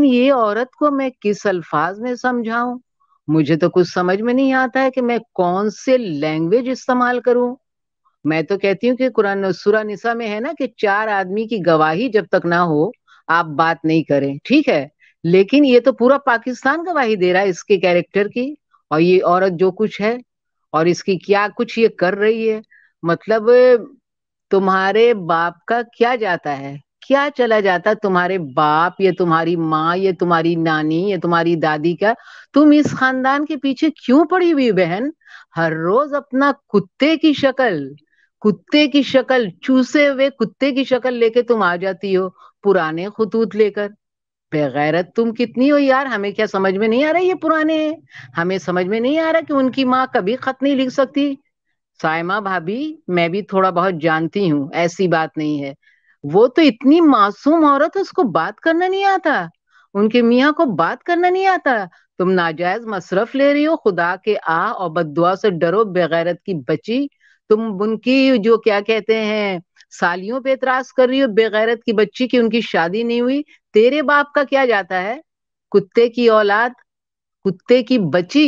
लेकिन ये औरत को मैं किस अल्फाज में समझाऊं मुझे तो कुछ समझ में नहीं आता है कि मैं कौन से लैंग्वेज इस्तेमाल करूं मैं तो कहती हूँ कि कुरान सुरा निसा में है ना कि चार आदमी की गवाही जब तक ना हो आप बात नहीं करें ठीक है लेकिन ये तो पूरा पाकिस्तान गवाही दे रहा है इसके कैरेक्टर की और ये औरत जो कुछ है और इसकी क्या कुछ ये कर रही है मतलब तुम्हारे बाप का क्या जाता है क्या चला जाता तुम्हारे बाप या तुम्हारी माँ या तुम्हारी नानी या तुम्हारी दादी का तुम इस खानदान के पीछे क्यों पड़ी हुई बहन हर रोज अपना कुत्ते की शक्ल कुत्ते की शक्ल चूसे हुए कुत्ते की शक्ल लेके तुम आ जाती हो पुराने खतूत लेकर बेगैरत तुम कितनी हो यार हमें क्या समझ में नहीं आ रहा ये पुराने हमें समझ में नहीं आ रहा कि उनकी माँ कभी खत नहीं लिख सकती सायमा भाभी मैं भी थोड़ा बहुत जानती हूँ ऐसी बात नहीं है वो तो इतनी मासूम औरत है उसको बात करना नहीं आता उनके मियाँ को बात करना नहीं आता तुम नाजायज मसरफ ले रही हो खुदा के आ और बदुआ से डरो बेगैरत की बची तुम उनकी जो क्या कहते हैं सालियों पे एतराज कर रही हो बेगैरत की बच्ची की उनकी शादी नहीं हुई तेरे बाप का क्या जाता है कुत्ते की औलाद कुत्ते की बची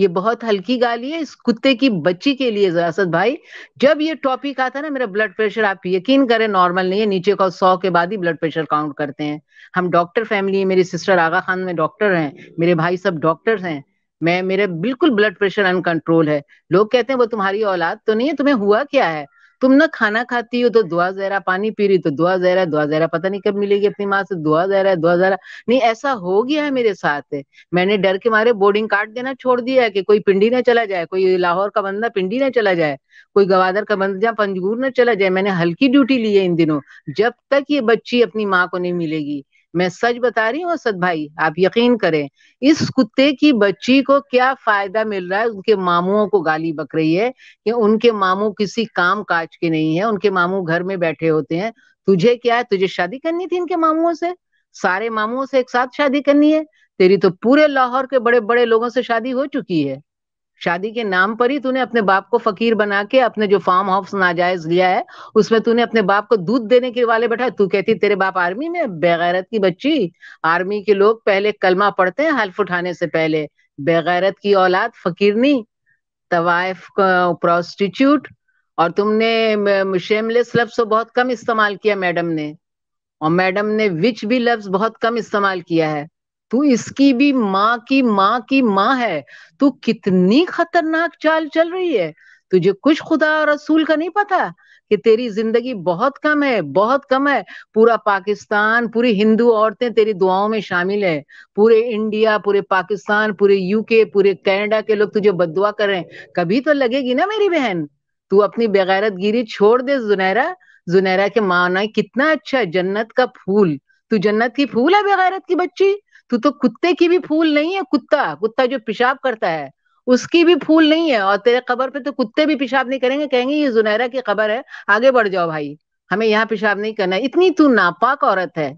ये बहुत हल्की गाली है इस कुत्ते की बच्ची के लिए जरासत भाई जब ये टॉपिक आता ना मेरा ब्लड प्रेशर आप यकीन करें नॉर्मल नहीं है नीचे का सौ के बाद ही ब्लड प्रेशर काउंट करते हैं हम डॉक्टर फैमिली है मेरी सिस्टर आगा खान में डॉक्टर हैं मेरे भाई सब डॉक्टर्स हैं मैं मेरे बिल्कुल ब्लड प्रेशर अनकंट्रोल है लोग कहते हैं वो तुम्हारी औलाद तो नहीं है तुम्हें हुआ क्या है तुम ना खाना खाती हो तो दुआ जहरा पानी पी रही तो दुआ जहरा दुआ जहरा पता नहीं कब मिलेगी अपनी माँ से दुआ जहरा दुआ जहरा नहीं ऐसा हो गया है मेरे साथ मैंने डर के मारे बोर्डिंग कार्ड देना छोड़ दिया है कि कोई पिंडी ना चला जाए कोई लाहौर का बंदा पिंडी ना चला जाए कोई गवादर का बंदा जहाँ पंजगूर ना चला जाए मैंने हल्की ड्यूटी ली है इन दिनों जब तक ये बच्ची अपनी माँ को नहीं मिलेगी मैं सच बता रही हूँ सद भाई आप यकीन करें इस कुत्ते की बच्ची को क्या फायदा मिल रहा है उनके मामुओं को गाली बक रही है कि उनके मामू किसी काम काज के नहीं है उनके मामू घर में बैठे होते हैं तुझे क्या है तुझे शादी करनी थी इनके मामुओं से सारे मामुओं से एक साथ शादी करनी है तेरी तो पूरे लाहौर के बड़े बड़े लोगों से शादी हो चुकी है शादी के नाम पर ही तूने अपने बाप को फकीर बना के अपने जो फार्म हाउस नाजायज लिया है उसमें तूने अपने बाप को दूध देने के वाले बैठा तू कहती तेरे बाप आर्मी में बेगैरत की बच्ची आर्मी के लोग पहले कलमा पढ़ते हैं हल्फ उठाने से पहले बेगैरत की औलाद फकीरनी तवाइफ प्रोस्टिट्यूट और तुमने शेमलेस लफ्स बहुत कम इस्तेमाल किया मैडम ने और मैडम ने विच भी लफ्ज बहुत कम इस्तेमाल किया है तू इसकी भी माँ की माँ की माँ है तू कितनी खतरनाक चाल चल रही है तुझे कुछ खुदा और रसूल का नहीं पता कि तेरी जिंदगी बहुत कम है बहुत कम है पूरा पाकिस्तान पूरी हिंदू औरतें तेरी दुआओं में शामिल है पूरे इंडिया पूरे पाकिस्तान पूरे यूके पूरे कनाडा के लोग तुझे बदुआ कर रहे हैं कभी तो लगेगी ना मेरी बहन तू अपनी बेगैरत गिरी छोड़ दे जुनैरा जुनैरा के माना कितना अच्छा है जन्नत का फूल तू जन्नत की फूल है बेगैरत की बच्ची तू तो कुत्ते की भी फूल नहीं है कुत्ता कुत्ता जो पेशाब करता है उसकी भी फूल नहीं है और तेरे कबर पे तो कुत्ते भी पेशाब नहीं करेंगे कहेंगे ये जुनैरा की खबर है आगे बढ़ जाओ भाई हमें यहाँ पेशाब नहीं करना इतनी तू नापाक औरत है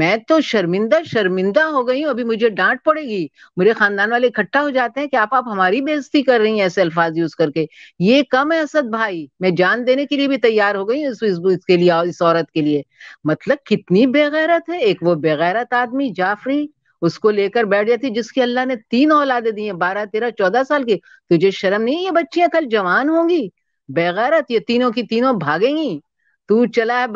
मैं तो शर्मिंदा शर्मिंदा हो गई हूँ अभी मुझे डांट पड़ेगी मेरे खानदान वाले इकट्ठा हो जाते हैं कि आप आप हमारी बेजती कर रही हैं ऐसे अल्फाज यूज करके ये कम है असद भाई मैं जान देने के लिए भी तैयार हो गई इस, इस, इसके लिए इस औरत के लिए मतलब कितनी बेगैरत है एक वो बेगैरत आदमी जाफरी उसको लेकर बैठ जाती जिसकी अल्लाह ने तीन औलादे दी है बारह तेरह चौदह साल की तुझे शर्म नहीं ये बच्चियां कल जवान होंगी बेगैरत ये तीनों की तीनों भागेंगी तू चला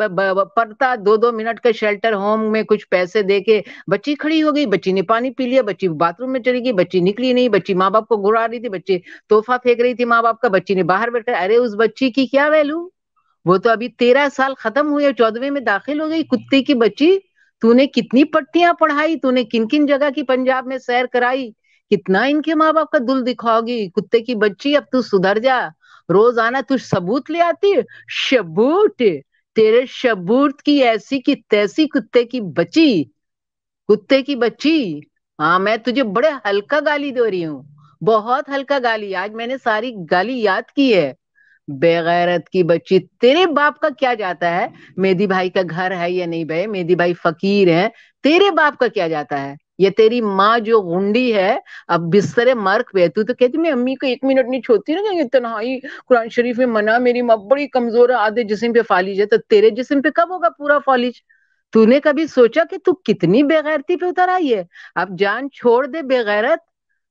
पड़ता दो दो मिनट का शेल्टर होम में कुछ पैसे दे के बच्ची खड़ी हो गई बच्ची ने पानी पी लिया बच्ची बाथरूम में चली गई बच्ची निकली नहीं बच्ची माँ बाप को घुरा रही थी बच्चे तोहफा फेंक रही थी माँ बाप का बच्ची ने बाहर बैठा अरे उस बच्ची की क्या वैल्यू वो तो अभी तेरह साल खत्म हुए चौदहवे में दाखिल हो गई कुत्ते की बच्ची तूने कितनी पट्टियां पढ़ाई तूने किन किन जगह की पंजाब में सैर कराई कितना इनके माँ बाप का दुल दिखाओगी कुत्ते की बच्ची अब तू सुधर जा रोजाना तू सबूत ले आती शबूत तेरे शबूत की ऐसी की तैसी कुत्ते की बची कुत्ते की बच्ची हाँ मैं तुझे बड़े हल्का गाली दे रही हूँ बहुत हल्का गाली आज मैंने सारी गाली याद की है बेगैरत की बच्ची तेरे बाप का क्या जाता है मेदी भाई का घर है या नहीं भाई मेदी भाई फकीर है तेरे बाप का क्या जाता है ये तेरी माँ जो गुंडी है अब बिस्तर मर्क पे तू तो कहती मैं अम्मी को एक मिनट नहीं छोड़ती ना कि तनहाई कुरान शरीफ में मना मेरी माँ बड़ी कमजोर है आधे जिसम पे फालिज है तो तेरे जिसम पे कब होगा पूरा फालिज तूने कभी सोचा कि तू कितनी बेगैरती पे उतर आई है अब जान छोड़ दे बेगैरत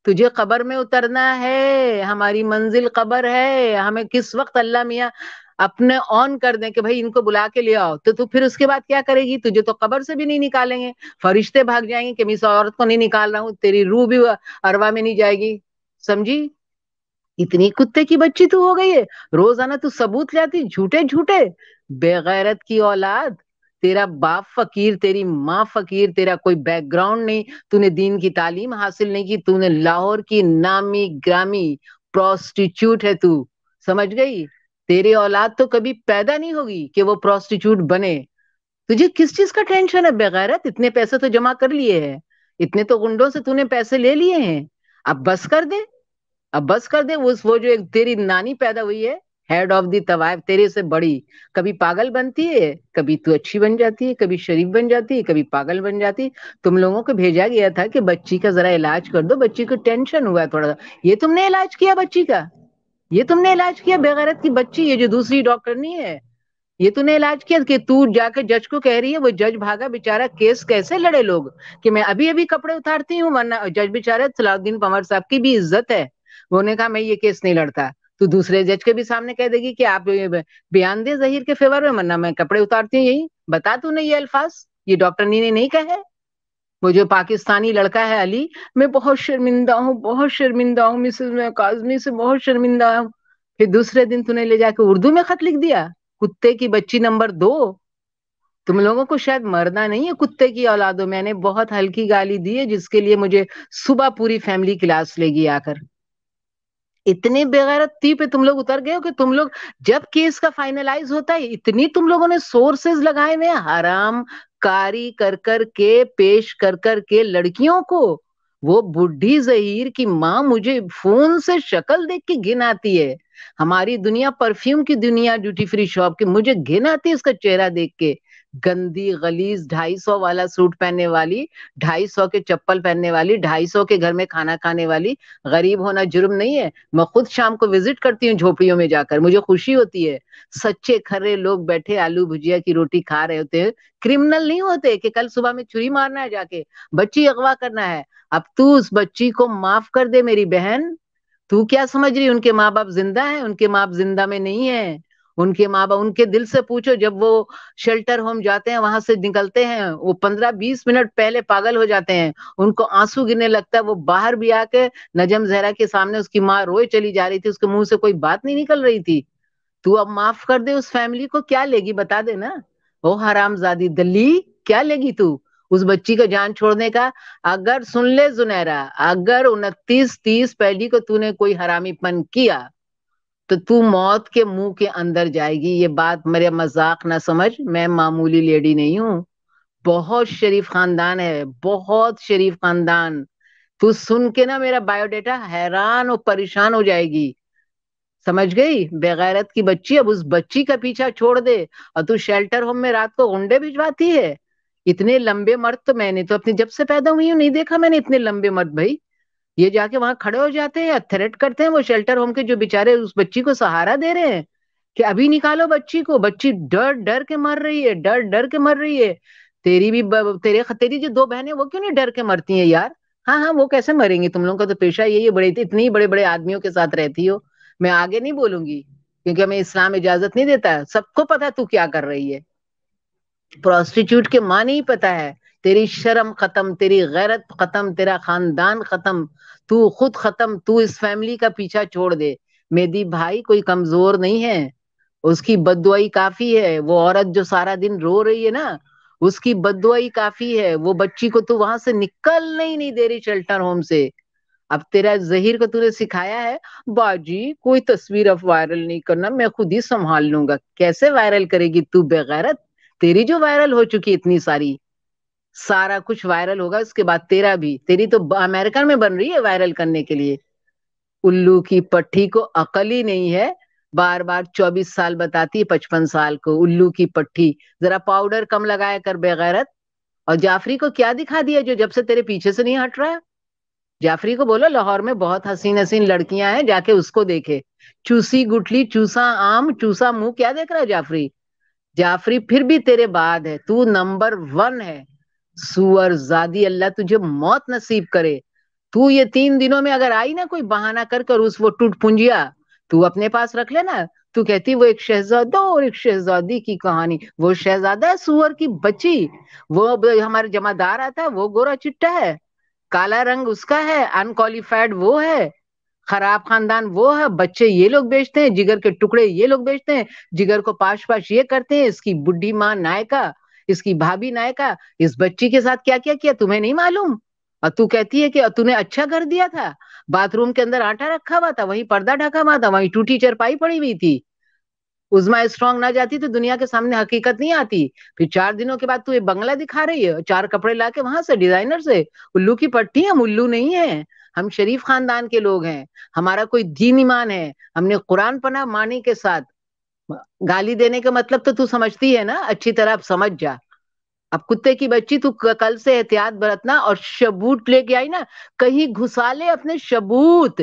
तुझे कबर में उतरना है हमारी मंजिल कबर है हमें किस वक्त अल्लाह मियाँ अपने ऑन कर दें कि भाई इनको बुला के ले आओ तो तू फिर उसके बाद क्या करेगी तुझे तो कबर से भी नहीं निकालेंगे फरिश्ते भाग जाएंगे कि मैं इस औरत को नहीं निकाल रहा हूँ तेरी रूह भी अरवा में नहीं जाएगी समझी इतनी कुत्ते की बच्ची तू हो गई है रोजाना तू सबूत ले आती झूठे झूठे बेगैरत की औलाद तेरा बाप फकीर तेरी माँ फकीर तेरा कोई बैकग्राउंड नहीं तूने दीन की तालीम हासिल नहीं की तूने लाहौर की नामी ग्रामी प्रोस्टिट्यूट है तू समझ गई तेरी औलाद तो कभी पैदा नहीं होगी कि वो प्रोस्टिट्यूट बने तुझे किस चीज का टेंशन है बेगैरत इतने पैसे तो जमा कर लिए हैं इतने तो गुंडों से तूने पैसे ले लिए हैं अब बस कर दे अब बस कर दे उस वो जो एक तेरी नानी पैदा हुई है हेड ऑफ दी तवायफ तेरे से बड़ी कभी पागल बनती है कभी तू अच्छी बन जाती है कभी शरीफ बन जाती है कभी पागल बन जाती तुम लोगों को भेजा गया था कि बच्ची का जरा इलाज कर दो बच्ची को टेंशन हुआ है थोड़ा सा ये तुमने इलाज किया बच्ची का ये तुमने इलाज किया बेगैरत की बच्ची ये जो दूसरी डॉक्टरनी है ये तूने इलाज किया कि तू जाके जज को कह रही है वो जज भागा बेचारा केस कैसे लड़े लोग कि मैं अभी अभी कपड़े उतारती हूँ वरना जज बेचारा सलाउद्दीन कंवर साहब की भी इज्जत है उन्होंने कहा मैं ये केस नहीं लड़ता तो दूसरे जज के भी सामने कह देगी कि आप बयान दे जहीर के फेवर में वरना मैं कपड़े उतारती हूँ यही बता तूने ये अल्फाज ये डॉक्टर ने नहीं कहे वो जो पाकिस्तानी लड़का है अली मैं बहुत शर्मिंदा हूँ बहुत शर्मिंदा हूँ मिसेज काजमी से बहुत शर्मिंदा हूँ फिर दूसरे दिन तूने ले जाके उर्दू में खत लिख दिया कुत्ते की बच्ची नंबर दो तुम लोगों को शायद मरना नहीं है कुत्ते की औलादों मैंने बहुत हल्की गाली दी है जिसके लिए मुझे सुबह पूरी फैमिली क्लास लेगी आकर इतनी बेगैरती पे तुम लोग उतर गए हो कि तुम लोग जब केस का फाइनलाइज होता है इतनी तुम लोगों ने सोर्सेज लगाए हुए हराम कारी कर कर के पेश कर कर के लड़कियों को वो बुढ़ी जहीर की माँ मुझे फोन से शक्ल देख के घिन आती है हमारी दुनिया परफ्यूम की दुनिया ड्यूटी फ्री शॉप की मुझे घिन आती है उसका चेहरा देख के गंदी गलीज ढाई सौ वाला सूट पहनने वाली ढाई सौ के चप्पल पहनने वाली ढाई सौ के घर में खाना खाने वाली गरीब होना जुर्म नहीं है मैं खुद शाम को विजिट करती हूँ झोपड़ियों में जाकर मुझे खुशी होती है सच्चे खरे लोग बैठे आलू भुजिया की रोटी खा रहे होते हैं क्रिमिनल नहीं होते कि कल सुबह में छुरी मारना है जाके बच्ची अगवा करना है अब तू उस बच्ची को माफ कर दे मेरी बहन तू क्या समझ रही उनके माँ बाप जिंदा है उनके माँ बाप जिंदा में नहीं है उनके माँ बाप उनके दिल से पूछो जब वो शेल्टर होम जाते हैं वहां से निकलते हैं वो पंद्रह बीस मिनट पहले पागल हो जाते हैं उनको आंसू गिरने लगता है वो बाहर भी आके नजम जहरा के सामने उसकी माँ रोए चली जा रही थी उसके मुंह से कोई बात नहीं निकल रही थी तू अब माफ कर दे उस फैमिली को क्या लेगी बता दे ना ओ हरामजादी दली क्या लेगी तू उस बच्ची का जान छोड़ने का अगर सुन ले जुनैरा अगर उनतीस तीस पहली को तूने कोई हरामीपन किया तो तू मौत के मुंह के अंदर जाएगी ये बात मेरे मजाक ना समझ मैं मामूली लेडी नहीं हूं बहुत शरीफ खानदान है बहुत शरीफ खानदान तू सुन के ना मेरा बायोडेटा हैरान और परेशान हो जाएगी समझ गई बेगैरत की बच्ची अब उस बच्ची का पीछा छोड़ दे और तू शेल्टर होम में रात को गुंडे भिजवाती है इतने लंबे मर्द तो मैंने तो अपनी जब से पैदा हुई हूँ नहीं देखा मैंने इतने लंबे मर्द भाई ये जाके वहां खड़े हो जाते हैं या थ्रेट करते हैं वो शेल्टर होम के जो बेचारे उस बच्ची को सहारा दे रहे हैं कि अभी निकालो बच्ची को बच्ची डर डर के मर रही है डर डर के मर रही है तेरी भी तेरे तेरी जो दो बहनें वो क्यों नहीं डर के मरती हैं यार हाँ हाँ वो कैसे मरेंगी तुम लोगों का तो पेशा यही है बड़े इतनी बड़े बड़े आदमियों के साथ रहती हो मैं आगे नहीं बोलूंगी क्योंकि हमें इस्लाम इजाजत नहीं देता सबको पता तू क्या कर रही है प्रोस्टिट्यूट के माँ नहीं पता है तेरी शर्म खत्म तेरी गैरत खत्म तेरा खानदान खत्म तू खुद खत्म तू इस फैमिली का पीछा छोड़ दे मेदी भाई कोई कमजोर नहीं है उसकी बदुआई काफी है वो औरत जो सारा दिन रो रही है ना उसकी बदुआई काफी है वो बच्ची को तू वहां से निकल ही नहीं दे रही शेल्टर होम से अब तेरा जहीर को तूने सिखाया है बाजी कोई तस्वीर अब वायरल नहीं करना मैं खुद ही संभाल लूंगा कैसे वायरल करेगी तू बेगैरत तेरी जो वायरल हो चुकी इतनी सारी सारा कुछ वायरल होगा उसके बाद तेरा भी तेरी तो अमेरिका में बन रही है वायरल करने के लिए उल्लू की पट्टी को अकल ही नहीं है बार बार चौबीस साल बताती है पचपन साल को उल्लू की पट्टी जरा पाउडर कम लगाया कर बेगैरत और जाफरी को क्या दिखा दिया जो जब से तेरे पीछे से नहीं हट रहा है जाफरी को बोलो लाहौर में बहुत हसीन हसीन लड़कियां हैं जाके उसको देखे चूसी गुटली चूसा आम चूसा मुंह क्या देख रहा है जाफरी जाफरी फिर भी तेरे बाद है तू नंबर वन है सुअर जादी अल्लाह तुझे मौत नसीब करे तू ये तीन दिनों में अगर आई ना कोई बहाना कर कर उस वो टूट पुंजिया तू अपने पास रख लेना तू कहती वो एक शहजादा और एक शहजादी की कहानी वो शहजादा है सुअर की बच्ची वो हमारे जमादार आता है वो गोरा चिट्टा है काला रंग उसका है अनक्वालिफाइड वो है खराब खानदान वो है बच्चे ये लोग बेचते हैं जिगर के टुकड़े ये लोग बेचते हैं जिगर को पाश पाश ये करते हैं इसकी बुढ़ी माँ नायका इसकी भाभी नायका इस बच्ची के साथ क्या क्या किया तुम्हें नहीं मालूम और तू कहती है कि तूने अच्छा कर दिया था बाथरूम के अंदर आटा रखा हुआ था वही पर्दा ढका हुआ था वही टूटी चरपाई पड़ी हुई थी उजमा स्ट्रांग ना जाती तो दुनिया के सामने हकीकत नहीं आती फिर चार दिनों के बाद तू ये बंगला दिखा रही है चार कपड़े ला के वहां से डिजाइनर से उल्लू की पट्टी हम उल्लू नहीं है हम शरीफ खानदान के लोग हैं हमारा कोई दीन ईमान है हमने कुरान पना माने के साथ गाली देने का मतलब तो तू समझती है ना अच्छी तरह आप समझ जा अब कुत्ते की बच्ची तू कल से एहतियात बरतना और शबूत लेके आई ना कहीं घुसा ले अपने शबूत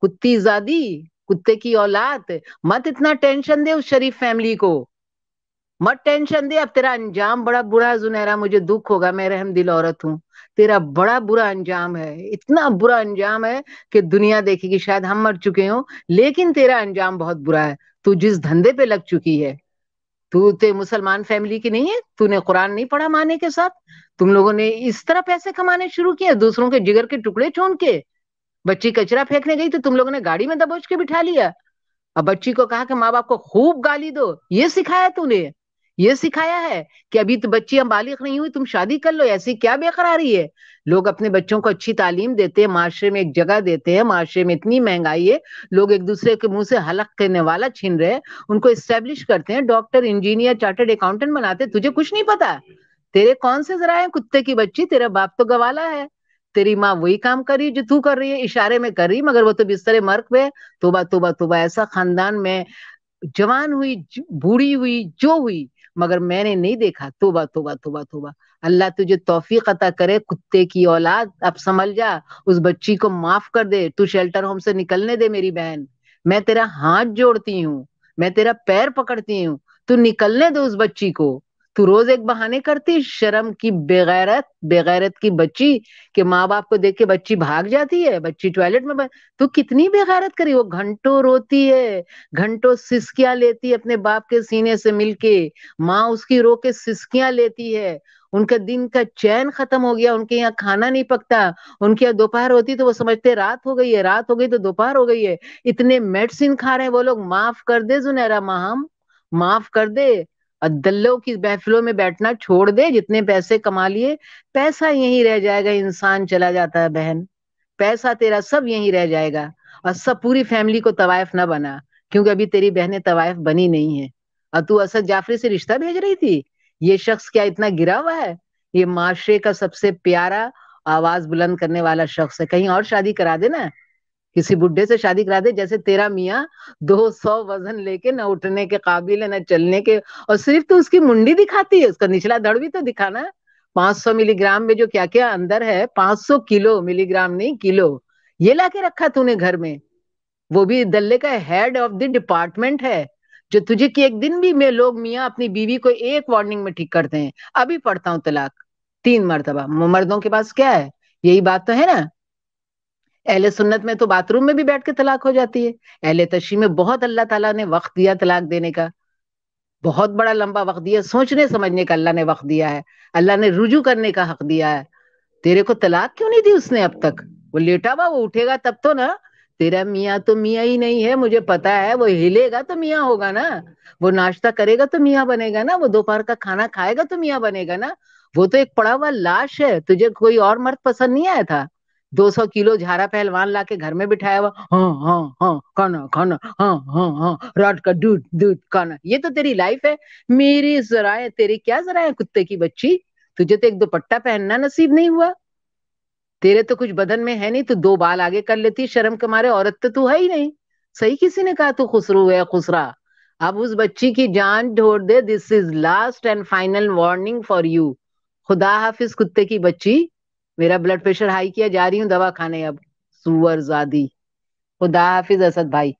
कुत्ती जादी कुत्ते की औलाद मत इतना टेंशन दे उस शरीफ फैमिली को मत टेंशन दे अब तेरा अंजाम बड़ा बुरा जुनहरा मुझे दुख होगा मैं रहम दिल औरत हूँ तेरा बड़ा बुरा अंजाम है इतना बुरा अंजाम है कि दुनिया देखेगी शायद हम मर चुके हों लेकिन तेरा अंजाम बहुत बुरा है तू जिस धंधे पे लग चुकी है तू ते मुसलमान फैमिली की नहीं है तूने कुरान नहीं पढ़ा माने के साथ तुम लोगों ने इस तरह पैसे कमाने शुरू किए दूसरों के जिगर के टुकड़े छोड़ के बच्ची कचरा फेंकने गई तो तुम लोगों ने गाड़ी में दबोच के बिठा लिया अब बच्ची को कहा कि माँ बाप को खूब गाली दो ये सिखाया तूने ये सिखाया है कि अभी तो बच्चियां बालिक नहीं हुई तुम शादी कर लो ऐसी क्या बेकरारी है लोग अपने बच्चों को अच्छी तालीम देते हैं माशरे में एक जगह देते हैं माशरे में इतनी महंगाई है लोग एक दूसरे के मुंह से हलक करने वाला छीन रहे हैं उनको स्टेब्लिश करते हैं डॉक्टर इंजीनियर चार्टर्ड अकाउंटेंट बनाते तुझे कुछ नहीं पता तेरे कौन से जरा है कुत्ते की बच्ची तेरा बाप तो गवाला है तेरी माँ वही काम कर रही जो तू कर रही है इशारे में कर रही मगर वो तो बिस्तर मर्क में तोबा तोबा तोबा ऐसा खानदान में जवान हुई बूढ़ी हुई जो हुई मगर मैंने नहीं देखा तोबा तोबा तोबा तोबा अल्लाह तुझे तोफीक अता करे कुत्ते की औलाद अब समझ जा उस बच्ची को माफ कर दे तू शेल्टर होम से निकलने दे मेरी बहन मैं तेरा हाथ जोड़ती हूँ मैं तेरा पैर पकड़ती हूँ तू निकलने दे उस बच्ची को तू रोज एक बहाने करती शर्म की बेगैरत बेगैरत की बच्ची के माँ बाप को देख के बच्ची भाग जाती है बच्ची टॉयलेट में तू कितनी बेगैरत करी वो घंटों रोती है घंटों सिसकियां लेती है अपने बाप के सीने से मिलके माँ उसकी रो के सिसकियां लेती है उनका दिन का चैन खत्म हो गया उनके यहाँ खाना नहीं पकता उनके यहाँ दोपहर होती तो वो समझते रात हो गई है रात हो गई तो दोपहर हो गई है इतने मेडिसिन खा रहे हैं वो लोग माफ कर दे जुनेरा माह माफ कर दे दल्लों की महफिलों में बैठना छोड़ दे जितने पैसे कमा लिए पैसा यही रह जाएगा इंसान चला जाता है बहन पैसा तेरा सब यही रह जाएगा और सब पूरी फैमिली को तवायफ ना बना क्योंकि अभी तेरी बहने तवायफ बनी नहीं है और तू असद जाफरी से रिश्ता भेज रही थी ये शख्स क्या इतना गिरा हुआ है ये माशरे का सबसे प्यारा आवाज बुलंद करने वाला शख्स है कहीं और शादी करा देना किसी बुढ़े से शादी करा दे जैसे तेरा मियाँ दो सौ वजन लेके ना उठने के काबिल है ना चलने के और सिर्फ तो उसकी मुंडी दिखाती है उसका निचला धड़ भी तो दिखाना 500 मिलीग्राम में जो क्या क्या अंदर है 500 किलो मिलीग्राम नहीं किलो ये लाके रखा तूने घर में वो भी दल्ले का हेड ऑफ द डिपार्टमेंट है जो तुझे की एक दिन भी मैं लोग मियाँ अपनी बीवी को एक वार्निंग में ठीक करते हैं अभी पढ़ता हूँ तलाक तीन मरतबा मर्दों के पास क्या है यही बात तो है ना अहले सुन्नत में तो बाथरूम में भी बैठ के तलाक हो जाती है अहले तशी में बहुत अल्लाह ताला ने वक्त दिया तलाक देने का बहुत बड़ा लंबा वक्त दिया सोचने समझने का अल्लाह ने वक्त दिया है अल्लाह ने रुजू करने का हक दिया है तेरे को तलाक क्यों नहीं दी उसने अब तक वो लेटा हुआ वो उठेगा तब तो ना तेरा मियाँ तो मियाँ ही नहीं है मुझे पता है वो हिलेगा तो मियाँ होगा ना वो नाश्ता करेगा तो मियाँ बनेगा ना वो दोपहर का खाना खाएगा तो मियाँ बनेगा ना वो तो एक पड़ा हुआ लाश है तुझे कोई और मर्द पसंद नहीं आया था दो सौ किलो झारा पहलवान ला के घर में बिठाया हुआ हाँ हाँ हाँ खाना खाना हाँ हाँ हाँ रात का दूध दूध खाना ये तो तेरी लाइफ है मेरी जराए तेरी क्या जराए कुत्ते की बच्ची तुझे तो एक दुपट्टा पहनना नसीब नहीं हुआ तेरे तो कुछ बदन में है नहीं तू दो बाल आगे कर लेती शर्म के मारे औरत तो तू है ही नहीं सही किसी ने कहा तू खुसरू है खुसरा अब उस बच्ची की जान ढोड़ दे this is last and final warning for you खुदा हाफिज कुत्ते की बच्ची मेरा ब्लड प्रेशर हाई किया जा रही हूँ दवा खाने अब सुअर जादी खुदा हाफिज असद भाई